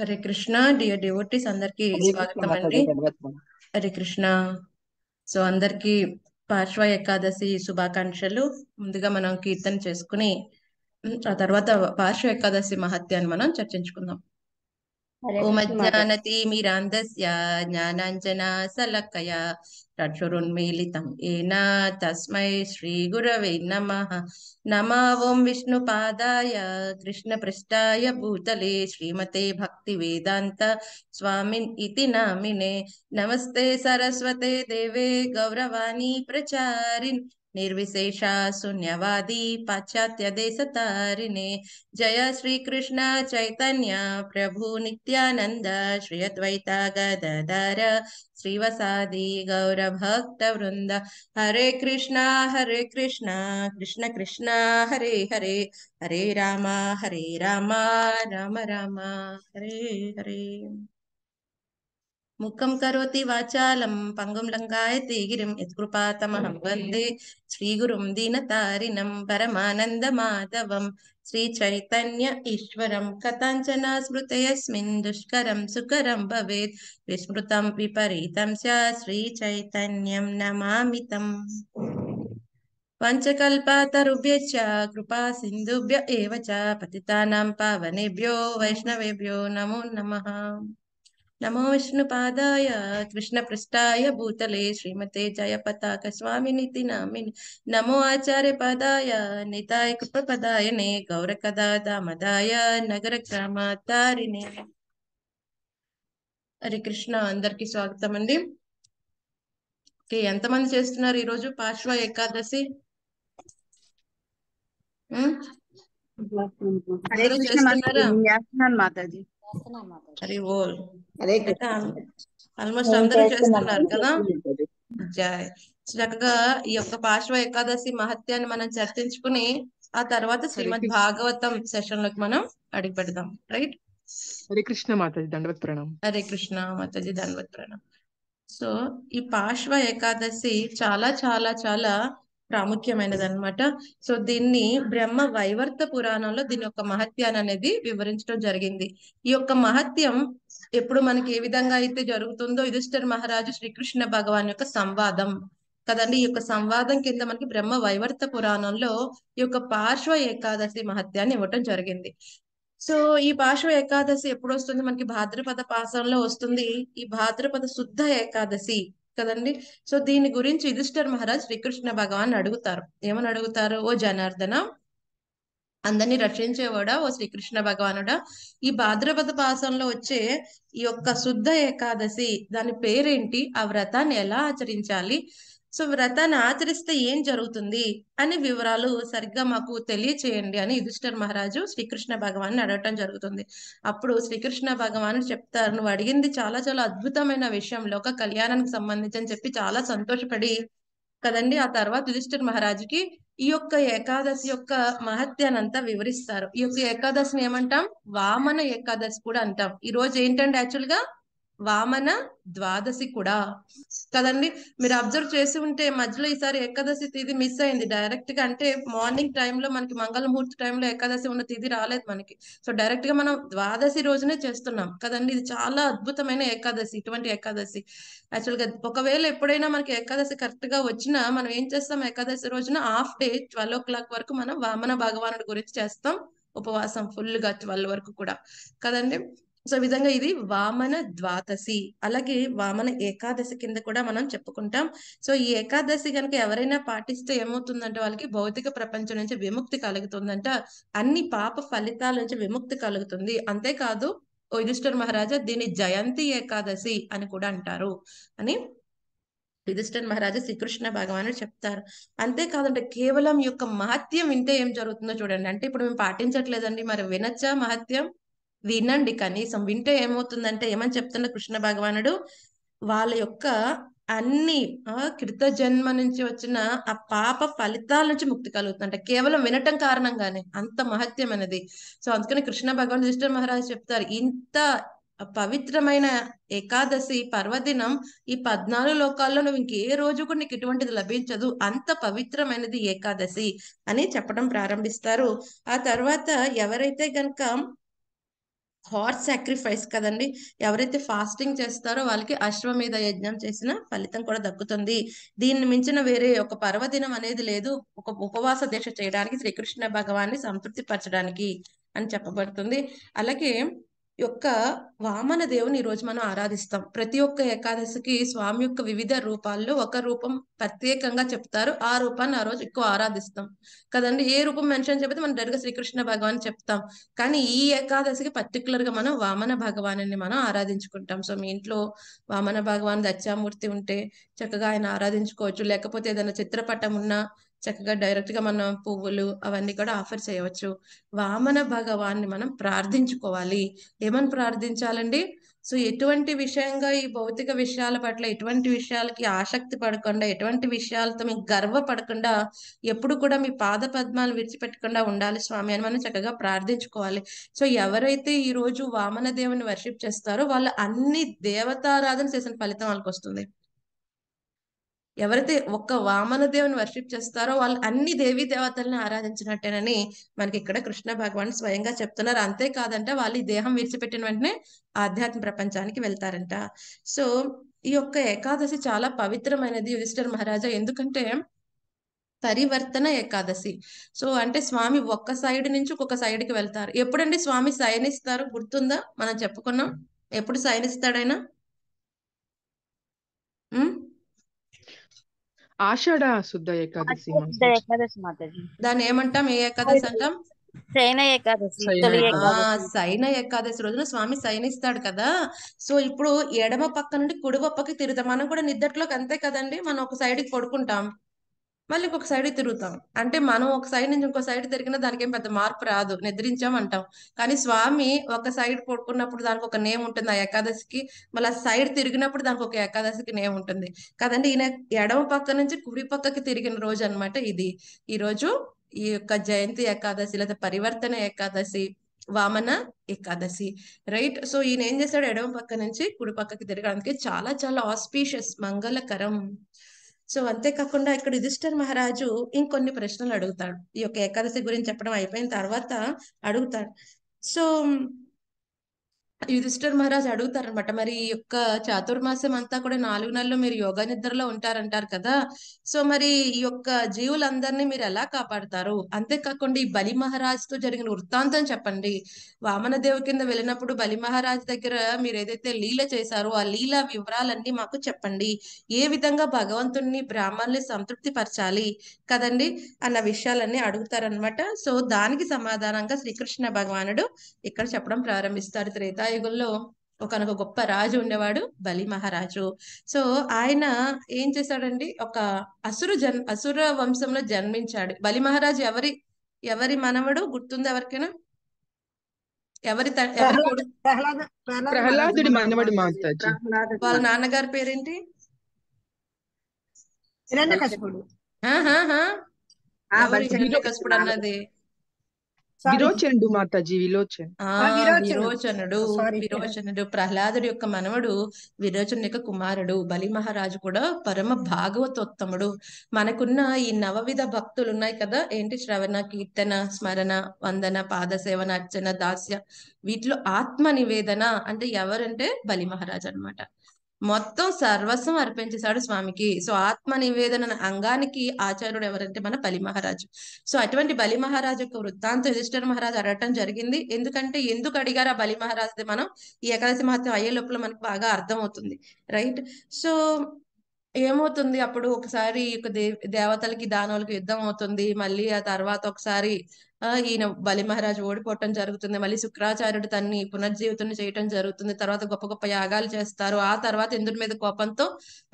Hare Krishna dear devotees అందరికి స్వాగతం అండి హరే కృష్ణ సో అందరికి పార్శ్వ ఏకాదశి శుభాకాంక్షలు ముందుగా మనం కీర్తన చేసుకుని ఆ తర్వాత పార్శ్వ ఏకాదశి మహత్యాన్ని మనం చర్చించుకుందాం उमज्जानतीमिरान्धस्य ज्ञानाञ्जना सलकया चक्षुरुन्मीलितं येन तस्मै श्रीगुरवे नमः नमः ॐ विष्णुपादाय कृष्णपृष्ठाय भूतले श्रीमते भक्तिवेदान्त स्वामिन् इति नामिने नमस्ते सरस्वते देवे गौरवाणी प्रचारिन् निर्विशेष शून्यवादी पाश्चात्य देश तारिणे जय श्री कृष्ण चैतन्य प्रभु नित्यानंद श्री अद्वैता गदाधर श्रीवसादि गौर भक्त वृंद हरे कृष्णा हरे कृष्णा कृष्ण कृष्णा हरे हरे हरे रामा हरे रामा राम रामा हरे हरे ముఖం కరోతి వాచాలం పంగుం లంకాయతి గిరిం యత్కృపాతమహం వందే శ్రీగురుం దీనతారిణం పరమానంద మాధవం శ్రీ చైతన్య ఈశ్వరం కథంచనా స్మృతయస్మిన్ దుష్కరం సుకరం భవేత్ విస్మృతం విపరీతం స శ్రీ చైతన్యం నమామితం పంచకల్పాతరుభ్యశ్చ కృపా సింధుభ్య ఏవ చ పతితానాం పావనేభ్యో వైష్ణవేభ్యో నమో నమః నమో పాదాయ కృష్ణ పృష్టాయ భూతలే శ్రీమతే జయపతాక స్వామినితి నామిని నమో ఆచార్య పదాయ నితాయ గౌర కదా దామదాయ నగర గ్రామాతారిణి హరి కృష్ణ అందరికి స్వాగతం అండి ఎంతమంది చేస్తున్నారు ఈరోజు పార్శ్వ ఏకాదశి మాతాజీ హరి ఓల్ ఆల్మోస్ట్ అందరూ చేస్తున్నారు కదా జాయ్ చక్కగా ఈ యొక్క పార్శ్వ ఏకాదశి మహత్యాన్ని మనం చర్చించుకుని ఆ తర్వాత శ్రీమద్ భాగవతం సెషన్ లోకి మనం అడిగి పెడదాం రైట్ హరే కృష్ణ మాతాజీ దండవత్ ప్రణం హరే కృష్ణ మాతాజీ దండవత్ ప్రణాం సో ఈ పార్శ్వ ఏకాదశి చాలా చాలా చాలా ప్రాముఖ్యమైనది అనమాట సో దీన్ని బ్రహ్మ వైవర్త పురాణంలో దీని యొక్క మహత్యాన్ని అనేది వివరించడం జరిగింది ఈ యొక్క మహత్యం ఎప్పుడు మనకి ఏ విధంగా అయితే జరుగుతుందో యుధిష్ఠర్ మహారాజు శ్రీకృష్ణ భగవాన్ యొక్క సంవాదం కదండి ఈ యొక్క సంవాదం కింద మనకి బ్రహ్మ వైవర్త పురాణంలో ఈ యొక్క పార్శ్వ ఏకాదశి మహత్యాన్ని ఇవ్వటం జరిగింది సో ఈ పార్శ్వ ఏకాదశి ఎప్పుడు వస్తుంది మనకి భాద్రపద పాసంలో వస్తుంది ఈ భాద్రపద శుద్ధ ఏకాదశి కదండి సో దీని గురించి యుధిష్ఠర్ మహారాజ్ శ్రీకృష్ణ భగవాన్ అడుగుతారు ఏమని అడుగుతారు ఓ జనార్దన అందరినీ రక్షించేవాడా ఓ శ్రీకృష్ణ భగవానుడా ఈ భాద్రపద పాసంలో వచ్చే ఈ యొక్క శుద్ధ ఏకాదశి దాని పేరేంటి ఆ వ్రతాన్ని ఎలా ఆచరించాలి సో వ్రతాన్ని ఆచరిస్తే ఏం జరుగుతుంది అనే వివరాలు సరిగ్గా మాకు తెలియచేయండి అని యుధిష్ఠర్ మహారాజు శ్రీకృష్ణ భగవాన్ అడగటం జరుగుతుంది అప్పుడు శ్రీకృష్ణ భగవాన్ చెప్తారు నువ్వు అడిగింది చాలా చాలా అద్భుతమైన విషయంలో ఒక కళ్యాణానికి సంబంధించి అని చెప్పి చాలా సంతోషపడి కదండి ఆ తర్వాత యుధిష్ఠర్ మహారాజుకి ఈ యొక్క ఏకాదశి యొక్క మహత్యానంతా వివరిస్తారు ఈ యొక్క ఏకాదశిని ఏమంటాం వామన ఏకాదశి కూడా అంటాం ఈ రోజు ఏంటంటే యాక్చువల్ గా వామన ద్వాదశి కూడా కదండి మీరు అబ్జర్వ్ చేసి ఉంటే మధ్యలో ఈసారి ఏకాదశి తిథి మిస్ అయింది డైరెక్ట్ గా అంటే మార్నింగ్ టైంలో మనకి మంగళమూర్తి టైంలో ఏకాదశి ఉన్న తేదీ రాలేదు మనకి సో డైరెక్ట్ గా మనం ద్వాదశి రోజునే చేస్తున్నాం కదండి ఇది చాలా అద్భుతమైన ఏకాదశి ఇటువంటి ఏకాదశి యాక్చువల్ గా ఒకవేళ ఎప్పుడైనా మనకి ఏకాదశి కరెక్ట్ గా వచ్చినా మనం ఏం చేస్తాం ఏకాదశి రోజున half day twelve o'clock వరకు మనం వామన భగవానుడి గురించి చేస్తాం ఉపవాసం ఫుల్ గా ట్వెల్వ్ వరకు కూడా కదండి సో విధంగా ఇది వామన ద్వాదశి అలాగే వామన ఏకాదశి కింద కూడా మనం చెప్పుకుంటాం సో ఈ ఏకాదశి కనుక ఎవరైనా పాటిస్తే ఏమవుతుందంటే వాళ్ళకి భౌతిక ప్రపంచం నుంచి విముక్తి కలుగుతుందంట అన్ని పాప ఫలితాల నుంచి విముక్తి కలుగుతుంది అంతేకాదు యుధిష్ఠర్ మహారాజా దీని జయంతి ఏకాదశి అని కూడా అంటారు అని యుధిష్ఠర్ మహారాజా శ్రీకృష్ణ భగవానుడు చెప్తారు అంతేకాదంటే కేవలం యొక్క మహత్యం వింటే ఏం జరుగుతుందో చూడండి అంటే ఇప్పుడు మేము పాటించట్లేదండి మరి వినొచ్చా మహత్యం వినండి కనీసం వింటే ఏమవుతుందంటే ఏమని చెప్తున్న కృష్ణ భగవానుడు వాళ్ళ యొక్క అన్ని కృత జన్మ నుంచి వచ్చిన ఆ పాప ఫలితాల నుంచి ముక్తి కలుగుతుందంట కేవలం వినటం కారణంగానే అంత మహత్యమైనది సో అందుకని కృష్ణ భగవాన్ యుధిష్ఠర్ మహారాజు చెప్తారు ఇంత పవిత్రమైన ఏకాదశి పర్వదినం ఈ పద్నాలుగు లోకాల్లో నువ్వు ఇంకే రోజు కూడా నీకు ఇటువంటిది లభించదు అంత పవిత్రమైనది ఏకాదశి అని చెప్పడం ప్రారంభిస్తారు ఆ తర్వాత ఎవరైతే గనక హార్ట్ సాక్రిఫైస్ కదండి ఎవరైతే ఫాస్టింగ్ చేస్తారో వాళ్ళకి అశ్వమేధ యజ్ఞం చేసిన ఫలితం కూడా దక్కుతుంది దీన్ని మించిన వేరే ఒక పర్వదినం అనేది లేదు ఒక ఉపవాస దీక్ష చేయడానికి శ్రీకృష్ణ భగవాన్ని సంతృప్తి పరచడానికి అని చెప్పబడుతుంది అలాగే యొక్క వామన దేవుని ఈరోజు మనం ఆరాధిస్తాం ప్రతి ఒక్క ఏకాదశికి స్వామి యొక్క వివిధ రూపాల్లో ఒక రూపం ప్రత్యేకంగా చెప్తారు ఆ రూపాన్ని ఆ రోజు ఎక్కువ ఆరాధిస్తాం కదండి ఏ రూపం మెన్షన్ చెబితే మనం డైరెక్ట్గా శ్రీకృష్ణ భగవాన్ చెప్తాం కానీ ఈ ఏకాదశికి పర్టికులర్ గా మనం వామన భగవాను మనం ఆరాధించుకుంటాం సో మీ ఇంట్లో వామన భగవాన్ దక్షామూర్తి ఉంటే చక్కగా ఆయన ఆరాధించుకోవచ్చు లేకపోతే ఏదైనా చిత్రపటం ఉన్నా చక్కగా డైరెక్ట్ గా మనం పువ్వులు అవన్నీ కూడా ఆఫర్ చేయవచ్చు వామన భగవాన్ని మనం ప్రార్థించుకోవాలి ఏమని ప్రార్థించాలండి సో ఎటువంటి విషయంగా ఈ భౌతిక విషయాల పట్ల ఎటువంటి విషయాలకి ఆసక్తి పడకుండా ఎటువంటి విషయాలతో మీకు గర్వపడకుండా ఎప్పుడు కూడా మీ పాద పద్మాలు విడిచిపెట్టకుండా ఉండాలి స్వామి అని మనం చక్కగా ప్రార్థించుకోవాలి సో ఎవరైతే ఈ రోజు వామన దేవుని వర్షిప్ చేస్తారో వాళ్ళు అన్ని దేవతారాధన చేసిన ఫలితం వాళ్ళకి వస్తుంది ఎవరైతే ఒక్క వామన దేవుని వర్షిప్ చేస్తారో వాళ్ళు అన్ని దేవీ దేవతల్ని ఆరాధించినట్టేనని మనకి ఇక్కడ కృష్ణ భగవాన్ స్వయంగా చెప్తున్నారు అంతేకాదంటే వాళ్ళు ఈ దేహం విడిచిపెట్టిన వెంటనే ఆధ్యాత్మ ప్రపంచానికి వెళ్తారంట సో ఈ యొక్క ఏకాదశి చాలా పవిత్రమైనది యుధిష్ఠర్ మహారాజా ఎందుకంటే పరివర్తన ఏకాదశి సో అంటే స్వామి ఒక్క సైడ్ నుంచి ఒక్కొక్క సైడ్కి వెళ్తారు ఎప్పుడండి స్వామి శయనిస్తారు గుర్తుందా మనం చెప్పుకున్నాం ఎప్పుడు శయనిస్తాడైనా ఆషాఢ శుద్ధ ఏకాదశి దాన్ని ఏమంటాం ఏ ఏకాదశి అంటాం సైన ఏకాదశి సైన ఏకాదశి రోజున స్వామి సైనిస్తాడు కదా సో ఇప్పుడు ఎడమ పక్క నుండి కుడి పక్కకి తిరుగుతాం మనం కూడా నిద్దట్లోకి అంతే కదండి మనం ఒక సైడ్ కి పడుకుంటాం మళ్ళీ ఇంకొక సైడ్ తిరుగుతాం అంటే మనం ఒక సైడ్ నుంచి ఇంకో సైడ్ తిరిగినా దానికి ఏం పెద్ద మార్పు రాదు నిద్రించాం అంటాం కానీ స్వామి ఒక సైడ్ పడుకున్నప్పుడు దానికి ఒక నేమ్ ఉంటుంది ఆ ఏకాదశికి మళ్ళీ సైడ్ తిరిగినప్పుడు దానికి ఒక ఏకాదశికి నేమ్ ఉంటుంది కదండి ఈయన ఎడమ పక్క నుంచి కుడి పక్కకి తిరిగిన రోజు అనమాట ఇది ఈ రోజు ఈ యొక్క జయంతి ఏకాదశి లేదా పరివర్తన ఏకాదశి వామన ఏకాదశి రైట్ సో ఈయన ఏం చేశాడు ఎడమ పక్క నుంచి కుడి పక్కకి తిరగడానికి చాలా చాలా ఆస్పీషియస్ మంగళకరం సో అంతేకాకుండా ఇక్కడ యుధిష్ఠర్ మహారాజు ఇంకొన్ని ప్రశ్నలు అడుగుతాడు ఈ యొక్క ఏకాదశి గురించి చెప్పడం అయిపోయిన తర్వాత అడుగుతాడు సో యుధిష్ఠర్ మహారాజ్ అడుగుతారనమాట మరి ఈ యొక్క చాతుర్మాసం అంతా కూడా నాలుగు నెలలు మీరు యోగా నిద్రలో ఉంటారంటారు కదా సో మరి ఈ యొక్క జీవులందరినీ మీరు ఎలా కాపాడుతారు అంతేకాకుండా ఈ బలి మహారాజ్ తో జరిగిన వృత్తాంతం చెప్పండి వామన దేవు కింద వెళ్ళినప్పుడు బలి మహారాజ్ దగ్గర మీరు ఏదైతే లీల చేశారో ఆ లీల వివరాలన్నీ మాకు చెప్పండి ఏ విధంగా భగవంతుణ్ణి బ్రాహ్మణుల్ని సంతృప్తి పరచాలి కదండి అన్న విషయాలన్నీ అడుగుతారనమాట సో దానికి సమాధానంగా శ్రీకృష్ణ భగవానుడు ఇక్కడ చెప్పడం ప్రారంభిస్తారు త్రేతాయ త్రేతాయుగంలో ఒకనొక గొప్ప రాజు ఉండేవాడు బలి మహారాజు సో ఆయన ఏం చేశాడండి ఒక అసురు జన్ అసుర వంశంలో జన్మించాడు బలి మహారాజు ఎవరి ఎవరి మనవడు గుర్తుంది ఎవరికైనా ఎవరి ప్రహ్లాదుడి మనవడు వాళ్ళ నాన్నగారి పేరేంటి కసుపుడు అన్నది విరోచనుడు మాతాజీ విలోచన్ విరోచనుడు విరోచనుడు ప్రహ్లాదుడు యొక్క మనవడు విరోచను యొక్క కుమారుడు బలి మహారాజు కూడా పరమ భాగవతోత్తముడు మనకున్న ఈ నవవిధ భక్తులు ఉన్నాయి కదా ఏంటి శ్రవణ కీర్తన స్మరణ వందన పాదసేవన అర్చన దాస్య వీటిలో ఆత్మ నివేదన అంటే ఎవరంటే బలి మహారాజు అనమాట మొత్తం సర్వస్వం అర్పించేశాడు స్వామికి సో ఆత్మ నివేదన అంగానికి ఆచార్యుడు ఎవరంటే మన బలి మహారాజు సో అటువంటి బలి మహారాజు యొక్క వృత్తాంత యుధిష్ఠర్ మహారాజు అడగటం జరిగింది ఎందుకంటే ఎందుకు అడిగారు ఆ బలి మహారాజుది మనం ఈ ఏకాదశి మహత్వం అయ్యే లోపల మనకు బాగా అర్థమవుతుంది రైట్ సో ఏమవుతుంది అప్పుడు ఒకసారి దేవతలకి దానవులకి యుద్ధం అవుతుంది మళ్ళీ ఆ తర్వాత ఒకసారి ఈయన బలి మహారాజు ఓడిపోవటం జరుగుతుంది మళ్ళీ శుక్రాచార్యుడు తన్ని పునర్జీవితం చేయటం జరుగుతుంది తర్వాత గొప్ప గొప్ప యాగాలు చేస్తారు ఆ తర్వాత ఇంద్రుడి మీద కోపంతో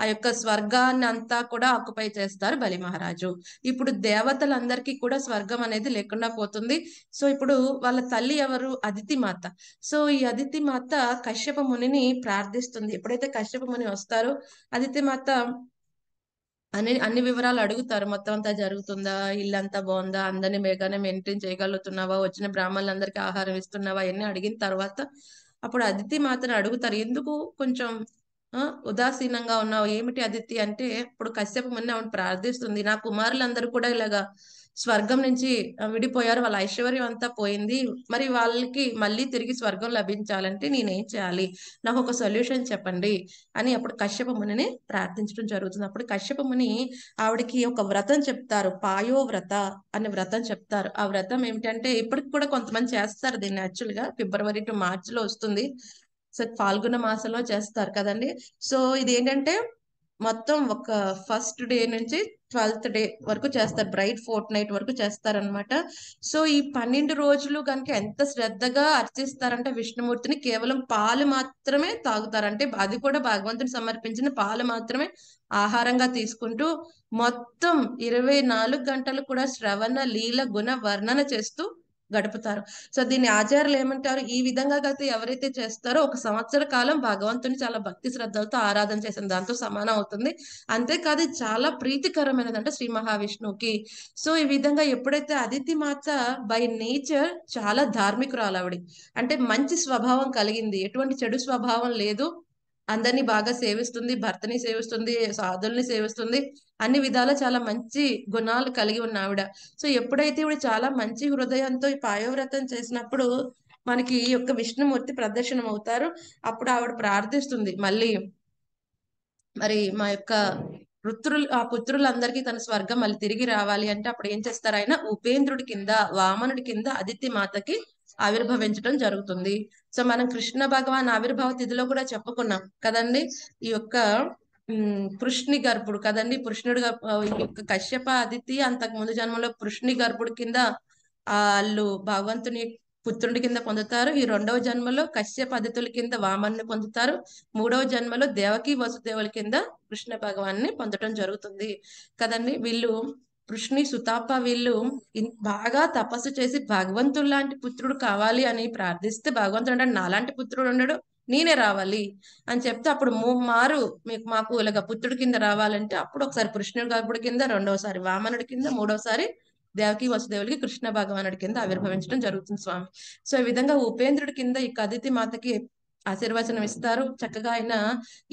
ఆ యొక్క స్వర్గాన్ని అంతా కూడా ఆక్యుపై చేస్తారు బలి మహారాజు ఇప్పుడు దేవతలందరికీ కూడా స్వర్గం అనేది లేకుండా పోతుంది సో ఇప్పుడు వాళ్ళ తల్లి ఎవరు అదితి మాత సో ఈ అదితి మాత కశ్యప మునిని ప్రార్థిస్తుంది ఎప్పుడైతే కశ్యప ముని వస్తారో అదితి మాత అన్ని అన్ని వివరాలు అడుగుతారు మొత్తం అంతా జరుగుతుందా ఇల్లంతా బాగుందా అందరినీ మేఘానే మెయింటైన్ చేయగలుగుతున్నావా వచ్చిన బ్రాహ్మణులందరికీ ఆహారం ఇస్తున్నావా అన్ని అడిగిన తర్వాత అప్పుడు అదితి మాత్రం అడుగుతారు ఎందుకు కొంచెం ఉదాసీనంగా ఉన్నావు ఏమిటి అదితి అంటే ఇప్పుడు కశ్యప మొన్న ప్రార్థిస్తుంది నా కుమారులందరూ కూడా ఇలాగా స్వర్గం నుంచి విడిపోయారు వాళ్ళ ఐశ్వర్యం అంతా పోయింది మరి వాళ్ళకి మళ్ళీ తిరిగి స్వర్గం లభించాలంటే నేనేం చేయాలి నాకు ఒక సొల్యూషన్ చెప్పండి అని అప్పుడు కశ్యప మునిని ప్రార్థించడం జరుగుతుంది అప్పుడు కశ్యప ముని ఆవిడకి ఒక వ్రతం చెప్తారు పాయో వ్రత అనే వ్రతం చెప్తారు ఆ వ్రతం ఏమిటంటే ఇప్పటికి కూడా కొంతమంది చేస్తారు దీన్ని యాక్చువల్ గా ఫిబ్రవరి టు మార్చ్ లో వస్తుంది సో ఫాల్గుణ మాసంలో చేస్తారు కదండి సో ఇది ఏంటంటే మొత్తం ఒక ఫస్ట్ డే నుంచి ట్వెల్త్ డే వరకు చేస్తారు బ్రైట్ ఫోర్త్ నైట్ వరకు చేస్తారనమాట సో ఈ పన్నెండు రోజులు కనుక ఎంత శ్రద్ధగా అర్చిస్తారంటే విష్ణుమూర్తిని కేవలం పాలు మాత్రమే తాగుతారంటే అది కూడా భగవంతుని సమర్పించిన పాలు మాత్రమే ఆహారంగా తీసుకుంటూ మొత్తం ఇరవై నాలుగు గంటలు కూడా శ్రవణ లీల గుణ వర్ణన చేస్తూ గడుపుతారు సో దీన్ని ఆచార్యులు ఏమంటారు ఈ విధంగా కలిసి ఎవరైతే చేస్తారో ఒక సంవత్సర కాలం భగవంతుని చాలా భక్తి శ్రద్ధలతో ఆరాధన చేసిన దాంతో సమానం అవుతుంది అంతేకాదు చాలా ప్రీతికరమైనది అంటే శ్రీ మహావిష్ణువుకి సో ఈ విధంగా ఎప్పుడైతే అదితి మాత బై నేచర్ చాలా ధార్మికురాలు ఆవిడ అంటే మంచి స్వభావం కలిగింది ఎటువంటి చెడు స్వభావం లేదు అందరినీ బాగా సేవిస్తుంది భర్తని సేవిస్తుంది సాధుల్ని సేవిస్తుంది అన్ని విధాలా చాలా మంచి గుణాలు కలిగి ఉన్న ఆవిడ సో ఎప్పుడైతే ఇవి చాలా మంచి హృదయంతో పాయోవ్రతం చేసినప్పుడు మనకి ఈ యొక్క విష్ణుమూర్తి ప్రదర్శనం అవుతారు అప్పుడు ఆవిడ ప్రార్థిస్తుంది మళ్ళీ మరి మా యొక్క పుత్రులు ఆ పుత్రులందరికీ తన స్వర్గం మళ్ళీ తిరిగి రావాలి అంటే అప్పుడు ఏం చేస్తారు ఆయన ఉపేంద్రుడి కింద వామనుడి కింద అదిత్య మాతకి ఆవిర్భవించడం జరుగుతుంది సో మనం కృష్ణ భగవాన్ ఆవిర్భావ తిథిలో కూడా చెప్పుకున్నాం కదండి ఈ యొక్క కృష్ణి గర్భుడు కదండి ఈ యొక్క కశ్యప అదితి అంతకు ముందు జన్మలో కృష్ణి గర్భుడు కింద వాళ్ళు భగవంతుని పుత్రుడి కింద పొందుతారు ఈ రెండవ జన్మలో కశ్యప అదితుల కింద వామన్ని పొందుతారు మూడవ జన్మలో దేవకి వసుదేవుల కింద కృష్ణ భగవాన్ని పొందటం జరుగుతుంది కదండి వీళ్ళు కృష్ణి సుతాప వీళ్ళు బాగా తపస్సు చేసి భగవంతుడు లాంటి పుత్రుడు కావాలి అని ప్రార్థిస్తే భగవంతుడు అంటే నాలాంటి పుత్రుడు ఉండడు నేనే రావాలి అని చెప్తే అప్పుడు మారు మీకు మాకు ఇలాగ పుత్రుడి కింద రావాలంటే అప్పుడు ఒకసారి కృష్ణుడు గర్భుడి కింద రెండోసారి వామనుడి కింద మూడోసారి దేవకి వసుదేవులకి కృష్ణ భగవానుడి కింద ఆవిర్భవించడం జరుగుతుంది స్వామి సో ఈ విధంగా ఉపేంద్రుడి కింద ఈ కదితి మాతకి ఆశీర్వచనం ఇస్తారు చక్కగా ఆయన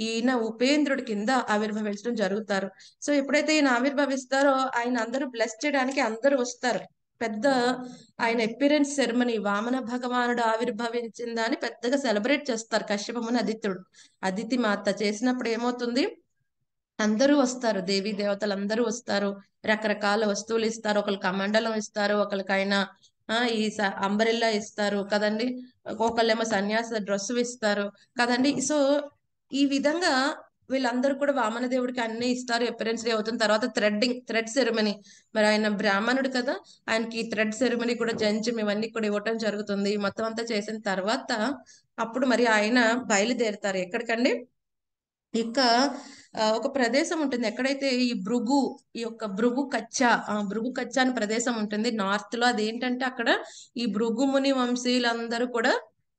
ఈయన ఉపేంద్రుడి కింద ఆవిర్భవించడం జరుగుతారు సో ఎప్పుడైతే ఈయన ఆవిర్భవిస్తారో ఆయన అందరూ బ్లెస్ చేయడానికి అందరూ వస్తారు పెద్ద ఆయన ఎపిరెన్స్ సెరమనీ వామన భగవానుడు ఆవిర్భవించిందని పెద్దగా సెలబ్రేట్ చేస్తారు కశ్యపముని అదిత్యుడు అదితి మాత చేసినప్పుడు ఏమవుతుంది అందరూ వస్తారు దేవీ దేవతలు అందరూ వస్తారు రకరకాల వస్తువులు ఇస్తారు ఒకరికి కమండలం ఇస్తారు ఒకరికైనా ఆ ఈ అంబరిల్లా ఇస్తారు కదండి ఒకళ్ళేమో సన్యాస డ్రెస్సు ఇస్తారు కదండి సో ఈ విధంగా వీళ్ళందరూ కూడా వామన దేవుడికి అన్ని ఇస్తారు ఎపరెన్స్ డే అవుతున్న తర్వాత థ్రెడ్డింగ్ థ్రెడ్ సెరమనీ మరి ఆయన బ్రాహ్మణుడు కదా ఆయనకి థ్రెడ్ సెరమనీ కూడా జంచం ఇవన్నీ కూడా ఇవ్వటం జరుగుతుంది మొత్తం అంతా చేసిన తర్వాత అప్పుడు మరి ఆయన బయలుదేరుతారు ఎక్కడికండి ఇక ఒక ప్రదేశం ఉంటుంది ఎక్కడైతే ఈ భృగు ఈ యొక్క భృగు కచ్చ భృగు కచ్చ అనే ప్రదేశం ఉంటుంది నార్త్ లో అదేంటంటే అక్కడ ఈ భృగు ముని వంశీయులందరూ కూడా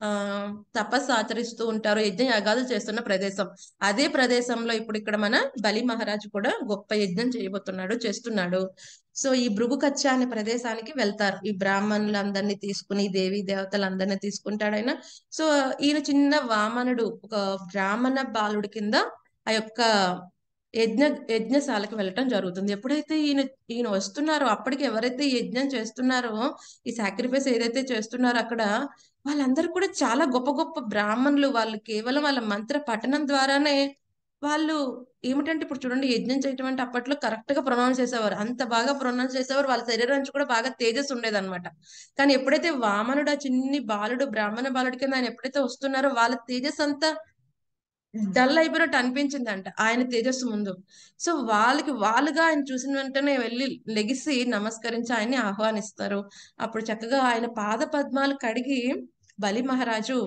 ఆ తపస్సు ఆచరిస్తూ ఉంటారు యజ్ఞ యాగాలు చేస్తున్న ప్రదేశం అదే ప్రదేశంలో ఇప్పుడు ఇక్కడ మన బలి మహారాజు కూడా గొప్ప యజ్ఞం చేయబోతున్నాడు చేస్తున్నాడు సో ఈ భృగు కచ్చ అనే ప్రదేశానికి వెళ్తారు ఈ బ్రాహ్మణులందరినీ తీసుకుని దేవీ దేవతలందరినీ తీసుకుంటాడైనా సో ఈయన చిన్న వామనుడు ఒక బ్రాహ్మణ బాలుడి కింద ఆ యొక్క యజ్ఞ యజ్ఞశాలకు వెళ్ళటం జరుగుతుంది ఎప్పుడైతే ఈయన ఈయన వస్తున్నారో అప్పటికి ఎవరైతే యజ్ఞం చేస్తున్నారో ఈ సాక్రిఫైస్ ఏదైతే చేస్తున్నారో అక్కడ వాళ్ళందరూ కూడా చాలా గొప్ప గొప్ప బ్రాహ్మణులు వాళ్ళు కేవలం వాళ్ళ మంత్ర పఠనం ద్వారానే వాళ్ళు ఏమిటంటే ఇప్పుడు చూడండి యజ్ఞం చేయటం అంటే అప్పట్లో కరెక్ట్ గా ప్రొనౌన్స్ చేసేవారు అంత బాగా ప్రొనౌన్స్ చేసేవారు వాళ్ళ శరీరం నుంచి కూడా బాగా తేజస్ ఉండేది అనమాట కానీ ఎప్పుడైతే వామనుడు ఆ చిన్ని బాలుడు బ్రాహ్మణ బాలుడి కింద ఆయన ఎప్పుడైతే వస్తున్నారో వాళ్ళ తేజస్ అంతా డల్ hmm. అయిపోయినట్టు అనిపించింది అంట ఆయన తేజస్సు ముందు సో వాళ్ళకి వాళ్ళుగా ఆయన చూసిన వెంటనే వెళ్ళి లెగిసి నమస్కరించి ఆయన్ని ఆహ్వానిస్తారు అప్పుడు చక్కగా ఆయన పాద పద్మాలు కడిగి బలి మహారాజు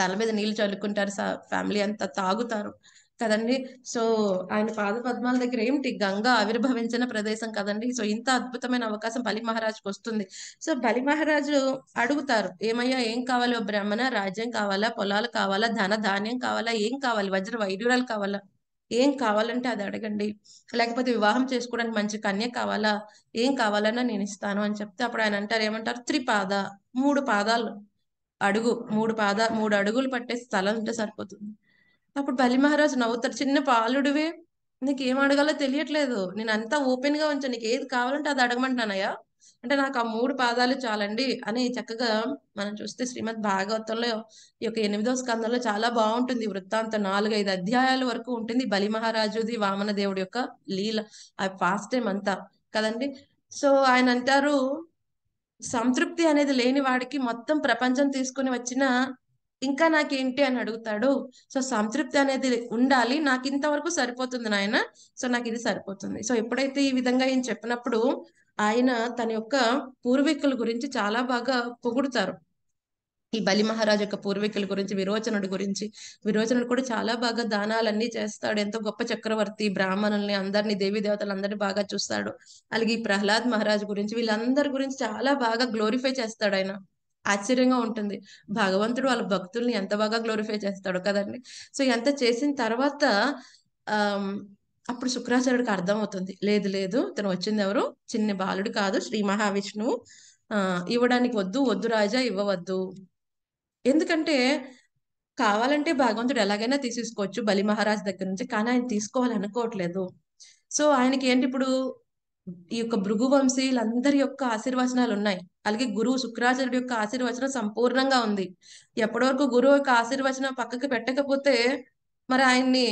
తల మీద నీళ్లు చల్లుకుంటారు ఫ్యామిలీ అంతా తాగుతారు కదండి సో ఆయన పాద పద్మాల దగ్గర ఏమిటి గంగా ఆవిర్భవించిన ప్రదేశం కదండి సో ఇంత అద్భుతమైన అవకాశం బలి మహారాజుకు వస్తుంది సో బలి మహారాజు అడుగుతారు ఏమయ్యా ఏం ఓ బ్రాహ్మణ రాజ్యం కావాలా పొలాలు కావాలా ధన ధాన్యం కావాలా ఏం కావాలి వజ్ర వైడూరాలు కావాలా ఏం కావాలంటే అది అడగండి లేకపోతే వివాహం చేసుకోవడానికి మంచి కన్య కావాలా ఏం కావాలన్నా నేను ఇస్తాను అని చెప్తే అప్పుడు ఆయన అంటారు ఏమంటారు త్రిపాద మూడు పాదాలు అడుగు మూడు పాద మూడు అడుగులు పట్టే స్థలం ఉంటే సరిపోతుంది అప్పుడు బలి మహారాజు నవ్వుతారు చిన్న పాలుడివే నీకు ఏం అడగాలో తెలియట్లేదు నేను అంతా ఓపెన్ గా ఉంచాను నీకు ఏది కావాలంటే అది అడగమంటానయ్యా అంటే నాకు ఆ మూడు పాదాలు చాలండి అని చక్కగా మనం చూస్తే శ్రీమద్ భాగవతంలో ఈ యొక్క ఎనిమిదో స్కందంలో చాలా బాగుంటుంది వృత్తాంతం నాలుగైదు అధ్యాయాల వరకు ఉంటుంది బలి మహారాజుది వామన దేవుడి యొక్క లీల ఆ ఫాస్ట్ టైం అంతా కదండి సో ఆయన అంటారు సంతృప్తి అనేది లేని వాడికి మొత్తం ప్రపంచం తీసుకుని వచ్చిన ఇంకా నాకేంటి అని అడుగుతాడు సో సంతృప్తి అనేది ఉండాలి నాకు ఇంతవరకు సరిపోతుంది నాయన సో నాకు ఇది సరిపోతుంది సో ఎప్పుడైతే ఈ విధంగా ఈయన చెప్పినప్పుడు ఆయన తన యొక్క పూర్వీకుల గురించి చాలా బాగా పొగుడుతారు ఈ బలి మహారాజు యొక్క పూర్వీకుల గురించి విరోచనుడి గురించి విరోచనుడు కూడా చాలా బాగా దానాలన్నీ చేస్తాడు ఎంతో గొప్ప చక్రవర్తి బ్రాహ్మణుల్ని అందరినీ దేవీ దేవతలందరినీ బాగా చూస్తాడు అలాగే ఈ ప్రహ్లాద్ మహారాజు గురించి వీళ్ళందరి గురించి చాలా బాగా గ్లోరిఫై చేస్తాడు ఆయన ఆశ్చర్యంగా ఉంటుంది భగవంతుడు వాళ్ళ భక్తుల్ని ఎంత బాగా గ్లోరిఫై చేస్తాడు కదండి సో ఎంత చేసిన తర్వాత ఆ అప్పుడు శుక్రాచార్యుడికి అర్థమవుతుంది లేదు లేదు తను వచ్చింది ఎవరు చిన్న బాలుడు కాదు శ్రీ మహావిష్ణువు ఇవ్వడానికి వద్దు వద్దు రాజా ఇవ్వవద్దు ఎందుకంటే కావాలంటే భగవంతుడు ఎలాగైనా తీసేసుకోవచ్చు బలి మహారాజ్ దగ్గర నుంచి కానీ ఆయన తీసుకోవాలనుకోవట్లేదు సో ఆయనకి ఏంటి ఇప్పుడు ఈ యొక్క భృగువంశీయులందరి యొక్క ఆశీర్వచనాలు ఉన్నాయి అలాగే గురువు శుక్రాచార్యుడి యొక్క ఆశీర్వచనం సంపూర్ణంగా ఉంది ఎప్పటి వరకు గురువు యొక్క ఆశీర్వచనం పక్కకు పెట్టకపోతే మరి ఆయన్ని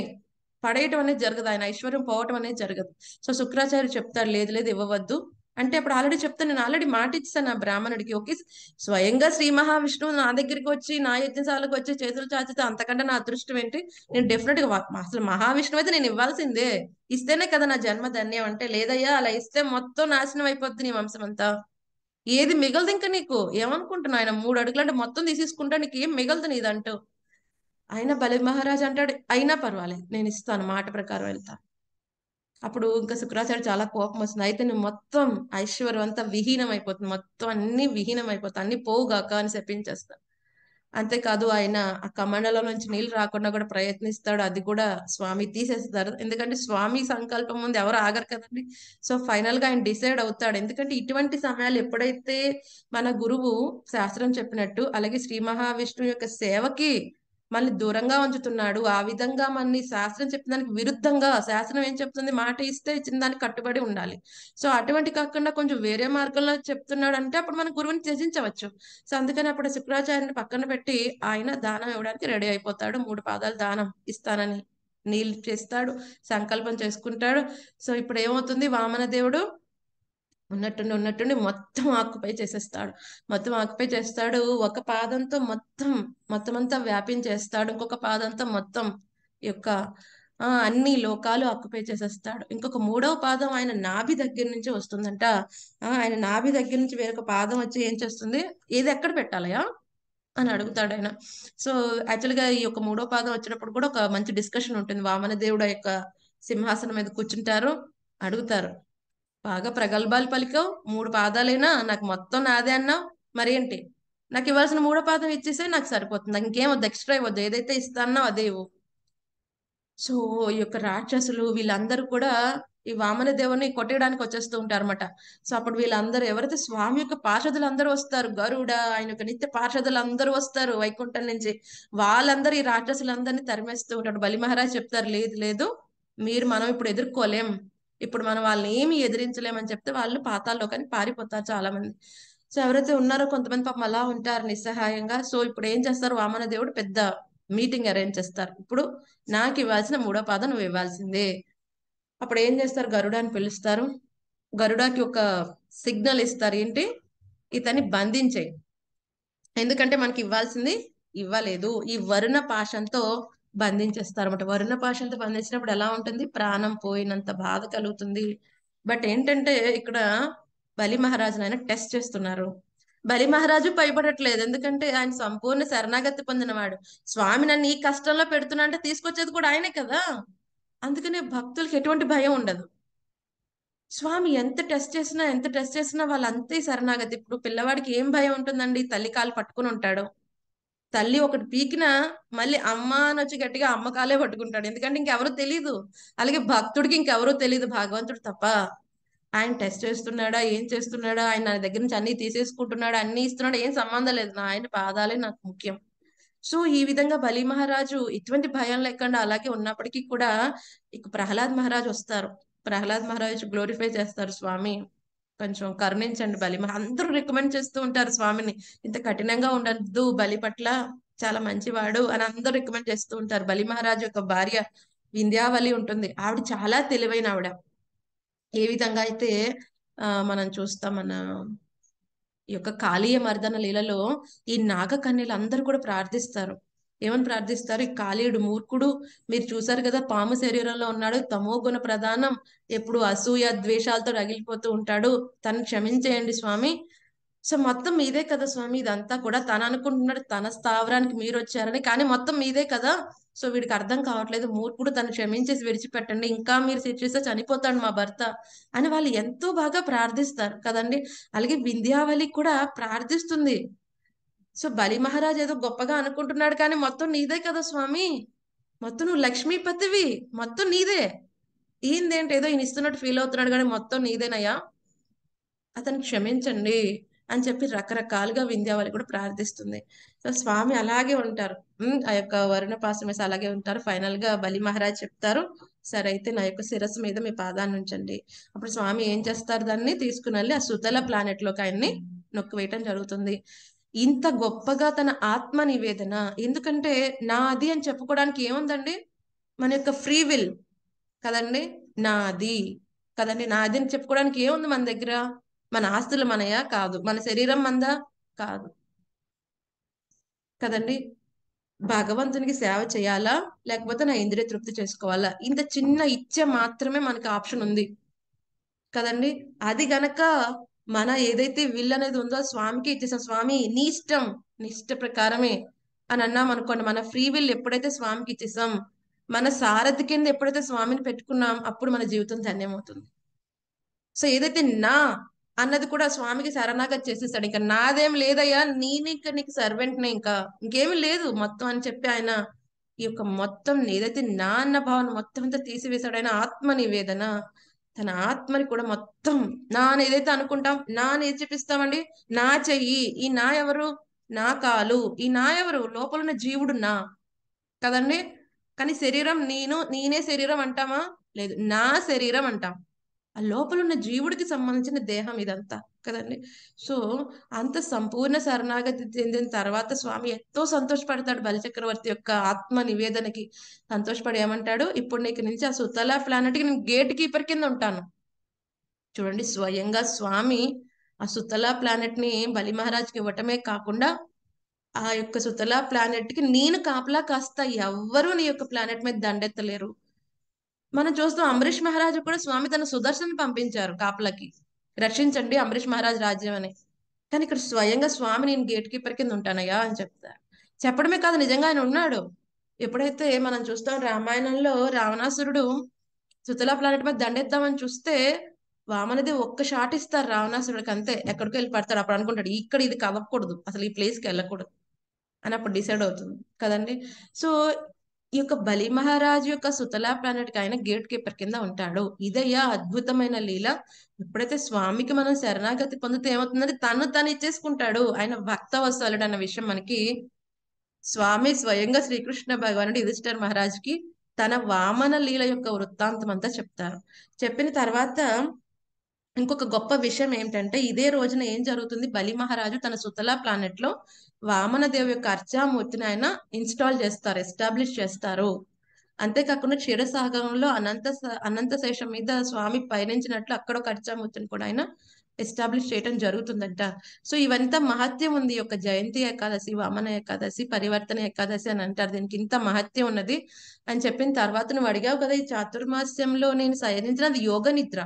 పడేయటం అనేది జరగదు ఆయన ఐశ్వర్యం పోవటం అనేది జరగదు సో శుక్రాచార్యుడు చెప్తారు లేదు లేదు ఇవ్వవద్దు అంటే అప్పుడు ఆల్రెడీ చెప్తాను నేను ఆల్రెడీ మాట ఇచ్చాను ఆ బ్రాహ్మణుడికి ఓకే స్వయంగా శ్రీ మహావిష్ణువు నా దగ్గరికి వచ్చి నా యజ్ఞశాలకు వచ్చి చేతులు చాచితే అంతకంటే నా అదృష్టం ఏంటి నేను డెఫినెట్ గా అసలు మహావిష్ణువు అయితే నేను ఇవ్వాల్సిందే ఇస్తేనే కదా నా జన్మ ధన్యం అంటే లేదయ్యా అలా ఇస్తే మొత్తం నాశనం అయిపోద్ది నీ వంశం అంతా ఏది మిగలదు ఇంకా నీకు ఏమనుకుంటున్నా ఆయన మూడు అడుగులు అంటే మొత్తం తీసేసుకుంటా నీకు ఏం మిగలదు నీదంటూ ఆయన బలి మహారాజ్ అంటాడు అయినా పర్వాలేదు నేను ఇస్తాను మాట ప్రకారం వెళ్తా అప్పుడు ఇంకా శుక్రాచార్య చాలా కోపం వస్తుంది అయితే నువ్వు మొత్తం ఐశ్వర్యం అంతా విహీనం అయిపోతుంది మొత్తం అన్ని విహీనం అయిపోతుంది అన్ని పోవుగాక అని చెప్పించేస్తాను అంతేకాదు ఆయన ఆ కమండలో నుంచి నీళ్ళు రాకుండా కూడా ప్రయత్నిస్తాడు అది కూడా స్వామి తీసేస్తారు ఎందుకంటే స్వామి సంకల్పం ముందు ఎవరు ఆగరు కదండి సో ఫైనల్ గా ఆయన డిసైడ్ అవుతాడు ఎందుకంటే ఇటువంటి సమయాలు ఎప్పుడైతే మన గురువు శాస్త్రం చెప్పినట్టు అలాగే శ్రీ మహావిష్ణువు యొక్క సేవకి మనల్ని దూరంగా ఉంచుతున్నాడు ఆ విధంగా మనని శాస్త్రం చెప్పిన దానికి విరుద్ధంగా శాస్త్రం ఏం చెప్తుంది మాట ఇస్తే ఇచ్చిన దానికి కట్టుబడి ఉండాలి సో అటువంటి కాకుండా కొంచెం వేరే మార్గంలో చెప్తున్నాడు అంటే అప్పుడు మనం గురువుని త్యజించవచ్చు సో అందుకని అప్పుడు శుక్రాచార్యుని పక్కన పెట్టి ఆయన దానం ఇవ్వడానికి రెడీ అయిపోతాడు మూడు పాదాలు దానం ఇస్తానని నీళ్ళు చేస్తాడు సంకల్పం చేసుకుంటాడు సో ఇప్పుడు ఏమవుతుంది వామన దేవుడు ఉన్నట్టుండి ఉన్నట్టుండి మొత్తం ఆక్యుపై చేసేస్తాడు మొత్తం ఆక్యుపై చేస్తాడు ఒక పాదంతో మొత్తం మొత్తం అంతా వ్యాపించేస్తాడు ఇంకొక పాదంతో మొత్తం యొక్క అన్ని లోకాలు ఆక్యుపై చేసేస్తాడు ఇంకొక మూడవ పాదం ఆయన నాభి దగ్గర నుంచి వస్తుందంట ఆయన నాభి దగ్గర నుంచి వేరొక పాదం వచ్చి ఏం చేస్తుంది ఏది ఎక్కడ పెట్టాలయా అని అడుగుతాడు ఆయన సో యాక్చువల్గా ఈ యొక్క మూడో పాదం వచ్చినప్పుడు కూడా ఒక మంచి డిస్కషన్ ఉంటుంది వామన దేవుడు యొక్క సింహాసనం మీద కూర్చుంటారు అడుగుతారు బాగా ప్రగల్భాలు పలికావు మూడు పాదాలైనా నాకు మొత్తం నాదే అన్నావు ఏంటి నాకు ఇవ్వాల్సిన మూడో పాదం ఇచ్చేసే నాకు సరిపోతుంది నాకు ఇంకేం వద్దు ఎక్స్ట్రా ఇవ్వద్దు ఏదైతే ఇస్తానో అదే ఇవ్వు సో ఈ యొక్క రాక్షసులు వీళ్ళందరూ కూడా ఈ వామన దేవుని కొట్టేయడానికి వచ్చేస్తూ ఉంటారు అనమాట సో అప్పుడు వీళ్ళందరూ ఎవరైతే స్వామి యొక్క పార్షదులు అందరూ వస్తారు గరుడ ఆయన యొక్క నిత్య పార్షదులు అందరూ వస్తారు వైకుంఠం నుంచి వాళ్ళందరూ ఈ రాక్షసులందరినీ తరిమేస్తూ ఉంటారు బలి మహారాజ్ చెప్తారు లేదు లేదు మీరు మనం ఇప్పుడు ఎదుర్కోలేం ఇప్పుడు మనం వాళ్ళని ఏమి ఎదిరించలేమని చెప్తే వాళ్ళు పాతాల్లో కానీ పారిపోతారు చాలా మంది సో ఎవరైతే ఉన్నారో కొంతమంది పాపం అలా ఉంటారు నిస్సహాయంగా సో ఇప్పుడు ఏం చేస్తారు వామన దేవుడు పెద్ద మీటింగ్ అరేంజ్ చేస్తారు ఇప్పుడు నాకు ఇవ్వాల్సిన మూడో పాద నువ్వు ఇవ్వాల్సిందే అప్పుడు ఏం చేస్తారు గరుడ అని పిలుస్తారు గరుడాకి ఒక సిగ్నల్ ఇస్తారు ఏంటి ఇతన్ని బంధించేయి ఎందుకంటే మనకి ఇవ్వాల్సింది ఇవ్వలేదు ఈ వరుణ పాషంతో బంధించేస్తారు అనమాట వరుణ పాషంతో బంధించినప్పుడు ఎలా ఉంటుంది ప్రాణం పోయినంత బాధ కలుగుతుంది బట్ ఏంటంటే ఇక్కడ బలి మహారాజు ఆయన టెస్ట్ చేస్తున్నారు బలి మహారాజు భయపడట్లేదు ఎందుకంటే ఆయన సంపూర్ణ శరణాగతి పొందినవాడు స్వామి నన్ను ఈ కష్టంలో పెడుతున్నా అంటే తీసుకొచ్చేది కూడా ఆయనే కదా అందుకనే భక్తులకు ఎటువంటి భయం ఉండదు స్వామి ఎంత టెస్ట్ చేసినా ఎంత టెస్ట్ చేసినా వాళ్ళంతే శరణాగతి ఇప్పుడు పిల్లవాడికి ఏం భయం ఉంటుందండి తల్లి కాలు పట్టుకుని ఉంటాడు తల్లి ఒకటి పీకినా మళ్ళీ అమ్మ అని వచ్చి గట్టిగా అమ్మకాలే పట్టుకుంటాడు ఎందుకంటే ఇంకెవరో తెలియదు అలాగే భక్తుడికి ఇంకెవరో తెలియదు భగవంతుడు తప్ప ఆయన టెస్ట్ చేస్తున్నాడా ఏం చేస్తున్నాడా ఆయన నా దగ్గర నుంచి అన్ని తీసేసుకుంటున్నాడా అన్ని ఇస్తున్నాడా ఏం సంబంధం లేదు నా ఆయన పాదాలే నాకు ముఖ్యం సో ఈ విధంగా బలి మహారాజు ఎటువంటి భయం లేకుండా అలాగే ఉన్నప్పటికీ కూడా ఇక ప్రహ్లాద్ మహారాజు వస్తారు ప్రహ్లాద్ మహారాజు గ్లోరిఫై చేస్తారు స్వామి కొంచెం కరుణించండి బలి మన అందరూ రికమెండ్ చేస్తూ ఉంటారు స్వామిని ఇంత కఠినంగా ఉండద్దు బలి పట్ల చాలా మంచివాడు అని అందరూ రికమెండ్ చేస్తూ ఉంటారు బలి మహారాజు యొక్క భార్య వింధ్యావళి ఉంటుంది ఆవిడ చాలా తెలివైన ఆవిడ ఏ విధంగా అయితే ఆ మనం చూస్తాం మన ఈ యొక్క కాళీయ మర్దన లీలలో ఈ నాగకన్యలు అందరూ కూడా ప్రార్థిస్తారు ఏమని ప్రార్థిస్తారు కాళీయుడు మూర్ఖుడు మీరు చూసారు కదా పాము శరీరంలో ఉన్నాడు తమో గుణ ప్రధానం ఎప్పుడు అసూయ ద్వేషాలతో రగిలిపోతూ ఉంటాడు తను క్షమించేయండి స్వామి సో మొత్తం మీదే కదా స్వామి ఇదంతా కూడా తను అనుకుంటున్నాడు తన స్థావరానికి మీరు వచ్చారని కానీ మొత్తం మీదే కదా సో వీడికి అర్థం కావట్లేదు మూర్ఖుడు తను క్షమించేసి విడిచిపెట్టండి ఇంకా మీరు శిక్షిస్తే చనిపోతాడు మా భర్త అని వాళ్ళు ఎంతో బాగా ప్రార్థిస్తారు కదండి అలాగే వింధ్యావళి కూడా ప్రార్థిస్తుంది సో బలి మహారాజ్ ఏదో గొప్పగా అనుకుంటున్నాడు కానీ మొత్తం నీదే కదా స్వామి మొత్తం నువ్వు లక్ష్మీపతివి మొత్తం నీదే ఈయనదేంటి ఏదో ఈయన ఇస్తున్నట్టు ఫీల్ అవుతున్నాడు కానీ మొత్తం నీదేనయ్యా అతను క్షమించండి అని చెప్పి రకరకాలుగా వింధ్యావళి కూడా ప్రార్థిస్తుంది సో స్వామి అలాగే ఉంటారు ఆ యొక్క వరుణ పాశ్రమేసి అలాగే ఉంటారు ఫైనల్ గా బలి మహారాజ్ చెప్తారు సరే అయితే నా యొక్క శిరస్సు మీద మీ పాదాన్ని ఉంచండి అప్పుడు స్వామి ఏం చేస్తారు దాన్ని తీసుకుని వెళ్ళి ఆ సుతల ప్లానెట్ లోకి ఆయన్ని వేయటం జరుగుతుంది ఇంత గొప్పగా తన ఆత్మ నివేదన ఎందుకంటే నాది అని చెప్పుకోవడానికి ఏముందండి మన యొక్క ఫ్రీ విల్ కదండి నాది కదండి నాది అని చెప్పుకోవడానికి ఏముంది మన దగ్గర మన ఆస్తులు మనయా కాదు మన శరీరం మందా కాదు కదండి భగవంతునికి సేవ చేయాలా లేకపోతే నా ఇంద్రియ తృప్తి చేసుకోవాలా ఇంత చిన్న ఇచ్చ మాత్రమే మనకి ఆప్షన్ ఉంది కదండి అది గనక మన ఏదైతే విల్ అనేది ఉందో స్వామికి ఇచ్చేసాం స్వామి నీ ఇష్టం నీ ఇష్ట ప్రకారమే అని అన్నాం అనుకోండి మన ఫ్రీ విల్ ఎప్పుడైతే స్వామికి ఇచ్చేసాం మన సారథి కింద ఎప్పుడైతే స్వామిని పెట్టుకున్నాం అప్పుడు మన జీవితం ధన్యమవుతుంది సో ఏదైతే నా అన్నది కూడా స్వామికి శరణాగా చేసేస్తాడు ఇంకా నాదేం లేదయ్యా నేను ఇంకా నీకు సర్వెంట్నే ఇంకా ఇంకేమి లేదు మొత్తం అని చెప్పి ఆయన ఈ యొక్క మొత్తం ఏదైతే నా అన్న భావన మొత్తం అంతా తీసివేశాడు ఆయన ఆత్మ నివేదన తన ఆత్మని కూడా మొత్తం నా ఏదైతే అనుకుంటాం నా ఏది చూపిస్తామండి నా చెయ్యి ఈ నా ఎవరు నా కాలు ఈ నా ఎవరు లోపలున్న జీవుడు నా కదండి కానీ శరీరం నేను నేనే శరీరం అంటామా లేదు నా శరీరం అంటాం ఆ లోపల ఉన్న జీవుడికి సంబంధించిన దేహం ఇదంతా కదండి సో అంత సంపూర్ణ శరణాగతి చెందిన తర్వాత స్వామి ఎంతో సంతోషపడతాడు బలిచక్రవర్తి యొక్క ఆత్మ నివేదనకి సంతోషపడి ఏమంటాడు ఇప్పుడు నీకు నుంచి ఆ సుతల కి నేను గేట్ కీపర్ కింద ఉంటాను చూడండి స్వయంగా స్వామి ఆ సుతల ని బలి మహారాజ్కి ఇవ్వటమే కాకుండా ఆ యొక్క సుతల ప్లానెట్ కి నేను కాపలా కాస్త ఎవ్వరూ నీ యొక్క ప్లానెట్ మీద దండెత్తలేరు మనం చూస్తాం అంబరీష్ మహారాజు కూడా స్వామి తన సుదర్శన్ పంపించారు కాపలకి రక్షించండి అంబరీష్ మహారాజ్ రాజ్యం అని కానీ ఇక్కడ స్వయంగా స్వామి నేను గేట్ కీపర్ కింద ఉంటానయ్యా అని చెప్తారు చెప్పడమే కాదు నిజంగా ఆయన ఉన్నాడు ఎప్పుడైతే మనం చూస్తాం రామాయణంలో రావణాసురుడు సుతల ప్లానెట్ మీద దండెత్తామని చూస్తే వామనది ఒక్క షాట్ ఇస్తారు రావణాసురుడికి అంతే ఎక్కడికి వెళ్ళి పడతాడు అప్పుడు అనుకుంటాడు ఇక్కడ ఇది కదపకూడదు అసలు ఈ ప్లేస్కి వెళ్ళకూడదు అని అప్పుడు డిసైడ్ అవుతుంది కదండి సో ఈ యొక్క బలి మహారాజు యొక్క సుతలా ప్లానెట్ కి ఆయన గేట్ కీపర్ కింద ఉంటాడు ఇదయ్యా అద్భుతమైన లీల ఎప్పుడైతే స్వామికి మనం శరణాగతి పొందితే ఏమవుతుందంటే తను తను ఇచ్చేసుకుంటాడు ఆయన భక్త వస్తాడు అన్న విషయం మనకి స్వామి స్వయంగా శ్రీకృష్ణ భగవానుడు యుధిష్ఠర్ మహారాజుకి తన వామన లీల యొక్క వృత్తాంతం అంతా చెప్తారు చెప్పిన తర్వాత ఇంకొక గొప్ప విషయం ఏంటంటే ఇదే రోజున ఏం జరుగుతుంది బలి మహారాజు తన సుతలా ప్లానెట్ లో వామనదేవి యొక్క అర్చామూర్తిని ఆయన ఇన్స్టాల్ చేస్తారు ఎస్టాబ్లిష్ చేస్తారు అంతేకాకుండా క్షీరసాగరంలో అనంత అనంత శేషం మీద స్వామి పయనించినట్లు అక్కడ ఒక అర్చామూర్తిని కూడా ఆయన ఎస్టాబ్లిష్ చేయడం జరుగుతుందంట సో ఇవంతా మహత్యం ఉంది యొక్క జయంతి ఏకాదశి వామన ఏకాదశి పరివర్తన ఏకాదశి అని అంటారు దీనికి ఇంత మహత్యం ఉన్నది అని చెప్పిన తర్వాత నువ్వు అడిగావు కదా ఈ చాతుర్మాస్యంలో నేను సయనించిన అది యోగ నిద్ర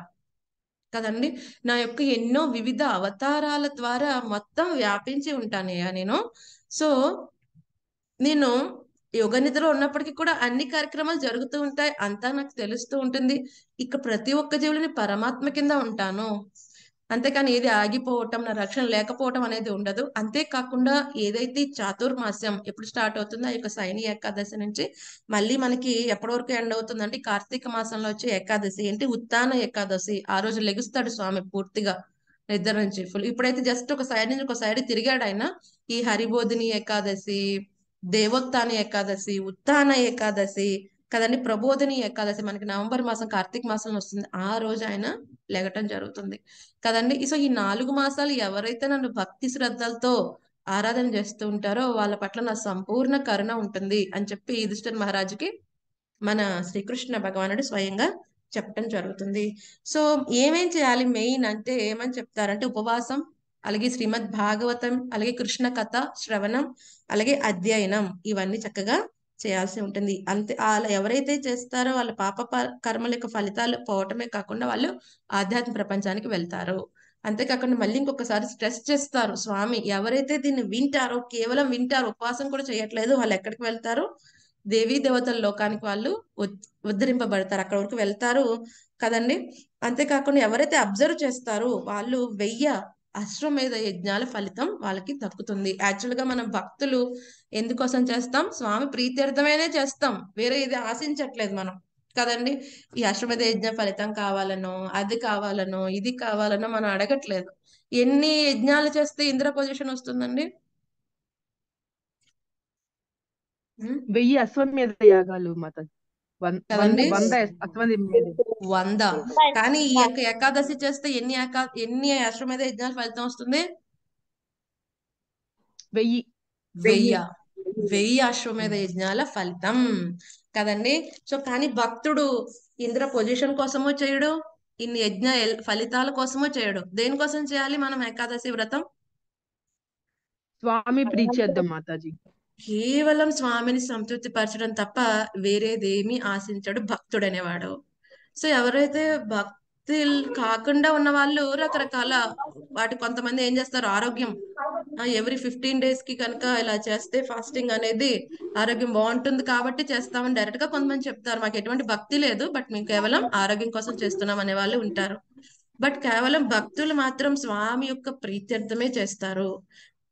కదండి నా యొక్క ఎన్నో వివిధ అవతారాల ద్వారా మొత్తం వ్యాపించి ఉంటానయ్యా నేను సో నేను యోగ నిద్రలో ఉన్నప్పటికీ కూడా అన్ని కార్యక్రమాలు జరుగుతూ ఉంటాయి అంతా నాకు తెలుస్తూ ఉంటుంది ఇక ప్రతి ఒక్క జీవులని పరమాత్మ కింద ఉంటాను అంతేకాని ఏది ఆగిపోవటం నా రక్షణ లేకపోవటం అనేది ఉండదు అంతేకాకుండా ఏదైతే చాతుర్మాస్యం ఎప్పుడు స్టార్ట్ అవుతుందో ఆ యొక్క సైని ఏకాదశి నుంచి మళ్ళీ మనకి ఎప్పటి వరకు ఎండ్ అవుతుందంటే కార్తీక మాసంలో వచ్చే ఏకాదశి ఏంటి ఉత్తాన ఏకాదశి ఆ రోజు లెగుస్తాడు స్వామి పూర్తిగా నిద్ర నుంచి ఫుల్ ఇప్పుడైతే జస్ట్ ఒక సైడ్ నుంచి ఒక సైడ్ తిరిగాడు ఆయన ఈ హరిబోధిని ఏకాదశి దేవోత్న ఏకాదశి ఉత్తాన ఏకాదశి కదండి ప్రబోధిని ఏకాదశి మనకి నవంబర్ మాసం కార్తీక మాసంలో వస్తుంది ఆ రోజు ఆయన లెగటం జరుగుతుంది కదండి సో ఈ నాలుగు మాసాలు ఎవరైతే నన్ను భక్తి శ్రద్ధలతో ఆరాధన చేస్తూ ఉంటారో వాళ్ళ పట్ల నా సంపూర్ణ కరుణ ఉంటుంది అని చెప్పి యుధిష్ఠర్ మహారాజుకి మన శ్రీకృష్ణ భగవానుడు స్వయంగా చెప్పడం జరుగుతుంది సో ఏమేం చేయాలి మెయిన్ అంటే ఏమని చెప్తారంటే ఉపవాసం అలాగే శ్రీమద్ భాగవతం అలాగే కృష్ణ కథ శ్రవణం అలాగే అధ్యయనం ఇవన్నీ చక్కగా చేయాల్సి ఉంటుంది అంతే అలా ఎవరైతే చేస్తారో వాళ్ళ పాప కర్మల యొక్క ఫలితాలు పోవటమే కాకుండా వాళ్ళు ఆధ్యాత్మిక ప్రపంచానికి వెళ్తారు అంతేకాకుండా మళ్ళీ ఇంకొకసారి స్ట్రెస్ చేస్తారు స్వామి ఎవరైతే దీన్ని వింటారో కేవలం వింటారు ఉపవాసం కూడా చేయట్లేదు వాళ్ళు ఎక్కడికి వెళ్తారు దేవీ దేవతల లోకానికి వాళ్ళు ఉద్ధరింపబడతారు అక్కడ వరకు వెళ్తారు కదండి అంతేకాకుండా ఎవరైతే అబ్జర్వ్ చేస్తారో వాళ్ళు వెయ్య అశ్వమేధ యజ్ఞాల ఫలితం వాళ్ళకి దక్కుతుంది గా మనం భక్తులు ఎందుకోసం చేస్తాం స్వామి ప్రీత్యర్థమైనే చేస్తాం వేరే ఇది ఆశించట్లేదు మనం కదండి ఈ అశ్వమేధ యజ్ఞ ఫలితం కావాలనో అది కావాలనో ఇది కావాలనో మనం అడగట్లేదు ఎన్ని యజ్ఞాలు చేస్తే ఇంద్ర పొజిషన్ వస్తుందండి వెయ్యి అశ్వమేధ యాగాలు మాతాజీ వంద కానీ ఈ యొక్క ఏకాదశి చేస్తే ఎన్ని ఏకా ఎన్ని అశ్వమేధ యజ్ఞాల ఫలితం వస్తుంది వెయ్యి వెయ్యి వెయ్యి అశ్వమేధ యజ్ఞాల ఫలితం కదండి సో కానీ భక్తుడు ఇంద్ర పొజిషన్ కోసమో చేయడు ఇన్ని యజ్ఞ ఫలితాల కోసమో చేయడు దేనికోసం చేయాలి మనం ఏకాదశి వ్రతం స్వామి చేద్దాం మాతాజీ కేవలం స్వామిని సంతృప్తి పరచడం తప్ప వేరేదేమి ఆశించడు భక్తుడు అనేవాడు సో ఎవరైతే భక్తి కాకుండా ఉన్న వాళ్ళు రకరకాల వాటి కొంతమంది ఏం చేస్తారు ఆరోగ్యం ఎవ్రీ ఫిఫ్టీన్ డేస్ కి కనుక ఇలా చేస్తే ఫాస్టింగ్ అనేది ఆరోగ్యం బాగుంటుంది కాబట్టి చేస్తామని డైరెక్ట్ గా కొంతమంది చెప్తారు మాకు ఎటువంటి భక్తి లేదు బట్ మేము కేవలం ఆరోగ్యం కోసం చేస్తున్నాం అనే వాళ్ళు ఉంటారు బట్ కేవలం భక్తులు మాత్రం స్వామి యొక్క ప్రీత్యర్థమే చేస్తారు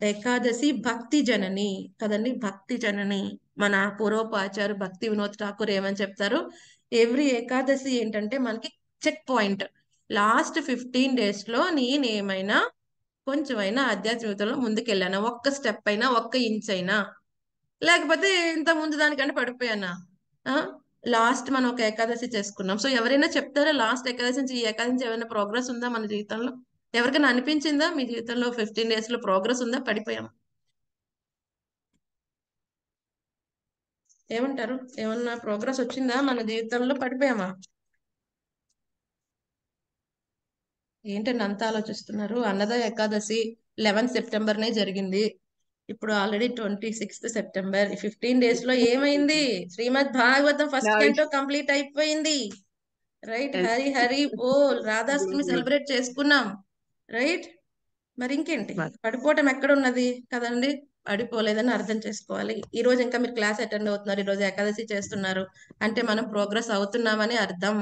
ఏకాదశి భక్తి జనని కదండి భక్తి జనని మన పూర్వపాచారు భక్తి వినోద్ ఠాకూర్ ఏమని చెప్తారు ఎవ్రీ ఏకాదశి ఏంటంటే మనకి checkpoint last fifteen days లో నేను ఏమైనా కొంచెమైనా ఆధ్యాత్మికతలో ముందుకెళ్ళానా ఒక్క స్టెప్ అయినా ఒక్క ఇంచ్ అయినా లేకపోతే ఇంత ముందు దానికంటే పడిపోయానా లాస్ట్ మనం ఒక ఏకాదశి చేసుకున్నాం సో ఎవరైనా చెప్తారా లాస్ట్ ఏకాదశి నుంచి ఈ ఏకాదశి ఏమైనా ప్రోగ్రెస్ ఉందా మన జీవితంలో ఎవరికైనా అనిపించిందా మీ జీవితంలో ఫిఫ్టీన్ డేస్ లో ప్రోగ్రెస్ ఉందా పడిపోయాం ఏమంటారు ఏమన్నా ప్రోగ్రెస్ వచ్చిందా మన జీవితంలో పడిపోయామా ఏంటండి అంత ఆలోచిస్తున్నారు అన్నద ఏకాదశి లెవెన్ సెప్టెంబర్నే జరిగింది ఇప్పుడు already twenty sixth September fifteen days లో ఏమైంది Srimad Bhagavatam first canto complete అయిపోయింది రైట్ హరి హరి ఓ రాధాష్టమి సెలబ్రేట్ చేసుకున్నాం రైట్ మరి ఇంకేంటి పడిపోవటం ఎక్కడ ఉన్నది కదండి పడిపోలేదని అర్థం చేసుకోవాలి ఈ రోజు ఇంకా మీరు క్లాస్ అటెండ్ అవుతున్నారు ఈ రోజు ఏకాదశి చేస్తున్నారు అంటే మనం ప్రోగ్రెస్ అవుతున్నామని అర్థం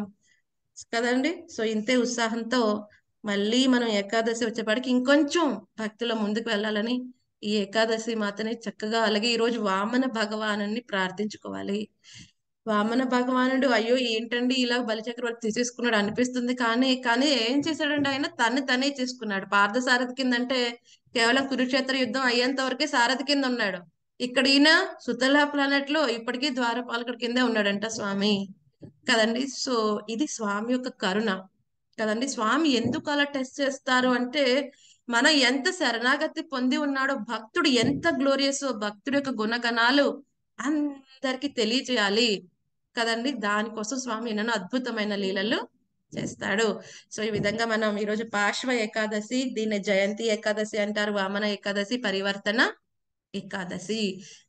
కదండి సో ఇంతే ఉత్సాహంతో మళ్ళీ మనం ఏకాదశి వచ్చేపాటికి ఇంకొంచెం భక్తిలో ముందుకు వెళ్ళాలని ఈ ఏకాదశి మాతని చక్కగా అలాగే ఈ రోజు వామన భగవాను ప్రార్థించుకోవాలి వామన భగవానుడు అయ్యో ఏంటండి ఇలా బలిచక్రవర్తి తీసేసుకున్నాడు అనిపిస్తుంది కానీ కానీ ఏం చేశాడండి ఆయన తన్ని తనే చేసుకున్నాడు పార్థ సారథి కింద అంటే కేవలం కురుక్షేత్ర యుద్ధం అయ్యేంత వరకే సారథి కింద ఉన్నాడు ఇక్కడ ఈయన సుతల ప్లానెట్ లో ఇప్పటికీ ద్వారపాలకుడి కిందే ఉన్నాడంట స్వామి కదండి సో ఇది స్వామి యొక్క కరుణ కదండి స్వామి ఎందుకు అలా టెస్ట్ చేస్తారు అంటే మనం ఎంత శరణాగతి పొంది ఉన్నాడో భక్తుడు ఎంత గ్లోరియస్ భక్తుడి యొక్క గుణగణాలు అందరికి తెలియజేయాలి కదండి దానికోసం స్వామి ఎన్నో అద్భుతమైన లీలలు చేస్తాడు సో ఈ విధంగా మనం ఈరోజు పార్శ్వ ఏకాదశి దీన్ని జయంతి ఏకాదశి అంటారు వామన ఏకాదశి పరివర్తన ఏకాదశి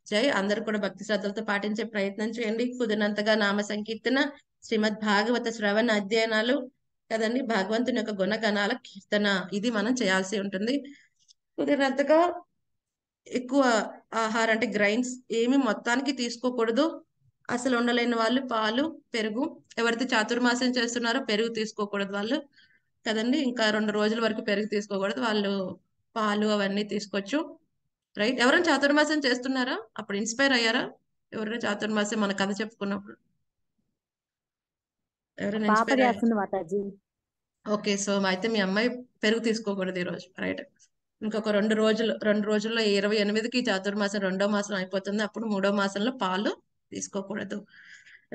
జై అందరూ కూడా భక్తి శ్రద్ధలతో పాటించే ప్రయత్నం చేయండి కుదినంతగా నామ సంకీర్తన శ్రీమద్ భాగవత శ్రవణ అధ్యయనాలు కదండి భగవంతుని యొక్క గుణగణాల కీర్తన ఇది మనం చేయాల్సి ఉంటుంది కుదిరినంతగా ఎక్కువ ఆహారం అంటే గ్రైన్స్ ఏమి మొత్తానికి తీసుకోకూడదు అసలు ఉండలేని వాళ్ళు పాలు పెరుగు ఎవరైతే చాతుర్మాసం చేస్తున్నారో పెరుగు తీసుకోకూడదు వాళ్ళు కదండి ఇంకా రెండు రోజుల వరకు పెరుగు తీసుకోకూడదు వాళ్ళు పాలు అవన్నీ తీసుకోవచ్చు రైట్ ఎవరైనా చాతుర్మాసం చేస్తున్నారా అప్పుడు ఇన్స్పైర్ అయ్యారా ఎవరైనా చాతుర్మాసం మన కథ చెప్పుకున్నప్పుడు ఎవరైనా ఓకే సో అయితే మీ అమ్మాయి పెరుగు తీసుకోకూడదు ఈ రోజు రైట్ ఇంకొక రెండు రోజులు రెండు రోజుల్లో ఇరవై ఎనిమిదికి చాతుర్మాసం రెండో మాసం అయిపోతుంది అప్పుడు మూడో మాసంలో పాలు తీసుకోకూడదు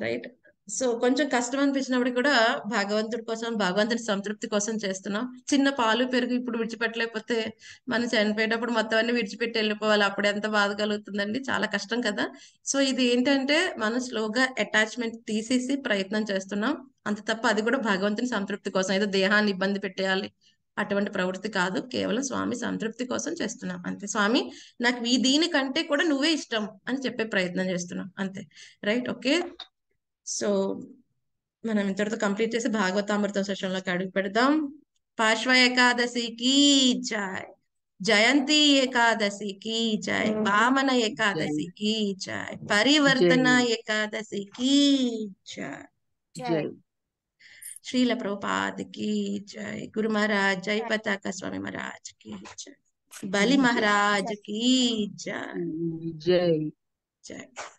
రైట్ సో కొంచెం కష్టం అనిపించినప్పుడు కూడా భగవంతుడి కోసం భగవంతుడి సంతృప్తి కోసం చేస్తున్నాం చిన్న పాలు పెరుగు ఇప్పుడు విడిచిపెట్టలేకపోతే మనం చనిపోయేటప్పుడు మొత్తం అన్ని విడిచిపెట్టి వెళ్ళిపోవాలి అప్పుడు ఎంత బాధ కలుగుతుందండి చాలా కష్టం కదా సో ఇది ఏంటంటే మనం స్లోగా అటాచ్మెంట్ తీసేసి ప్రయత్నం చేస్తున్నాం అంత తప్ప అది కూడా భగవంతుని సంతృప్తి కోసం ఏదో దేహాన్ని ఇబ్బంది పెట్టేయాలి అటువంటి ప్రవృత్తి కాదు కేవలం స్వామి సంతృప్తి కోసం చేస్తున్నాం అంతే స్వామి నాకు ఈ దీనికంటే కూడా నువ్వే ఇష్టం అని చెప్పే ప్రయత్నం చేస్తున్నాం అంతే రైట్ ఓకే సో మనం ఇంతటితో కంప్లీట్ చేసి భాగవతామృతం సెషన్లోకి అడుగు పెడదాం పార్శ్వ ఏకాదశికి జాయ్ జయంతి ఏకాదశి జాయ్ వామన ఏకాదశి జాయ్ పరివర్తన ఏకాదశి కి జాయ్ श्रील प्रभुपाद की जय गुरु महाराज जय पता का स्वामी महाराज की जय बलि महाराज की जय जय जय